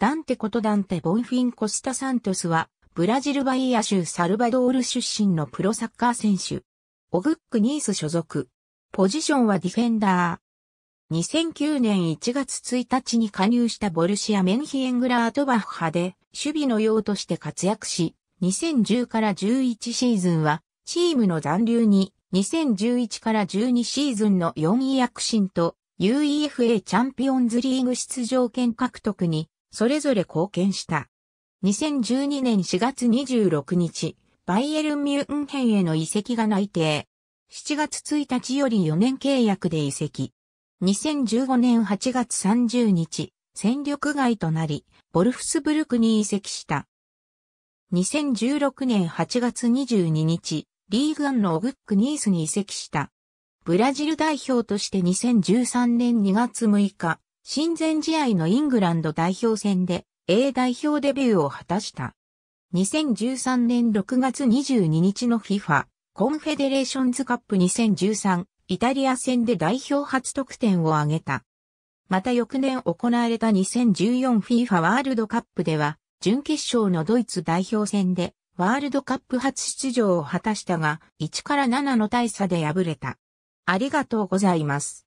ダンテことダンテ・ボンフィン・コスタ・サントスは、ブラジルバイア州サルバドール出身のプロサッカー選手。オグック・ニース所属。ポジションはディフェンダー。2009年1月1日に加入したボルシア・メンヒエングラートバッハで、守備の用として活躍し、2010から11シーズンは、チームの残留に、2011から12シーズンの4位躍進と、UEFA チャンピオンズリーグ出場権獲得にそれぞれ貢献した。2012年4月26日、バイエルン・ミュンヘンへの移籍が内定。7月1日より4年契約で移籍。2015年8月30日、戦力外となり、ボルフスブルクに移籍した。2016年8月22日、リーグアンのオグックニースに移籍した。ブラジル代表として2013年2月6日、親善試合のイングランド代表戦で A 代表デビューを果たした。2013年6月22日の FIFA コンフェデレーションズカップ2013イタリア戦で代表初得点を挙げた。また翌年行われた 2014FIFA ワールドカップでは準決勝のドイツ代表戦でワールドカップ初出場を果たしたが1から7の大差で敗れた。ありがとうございます。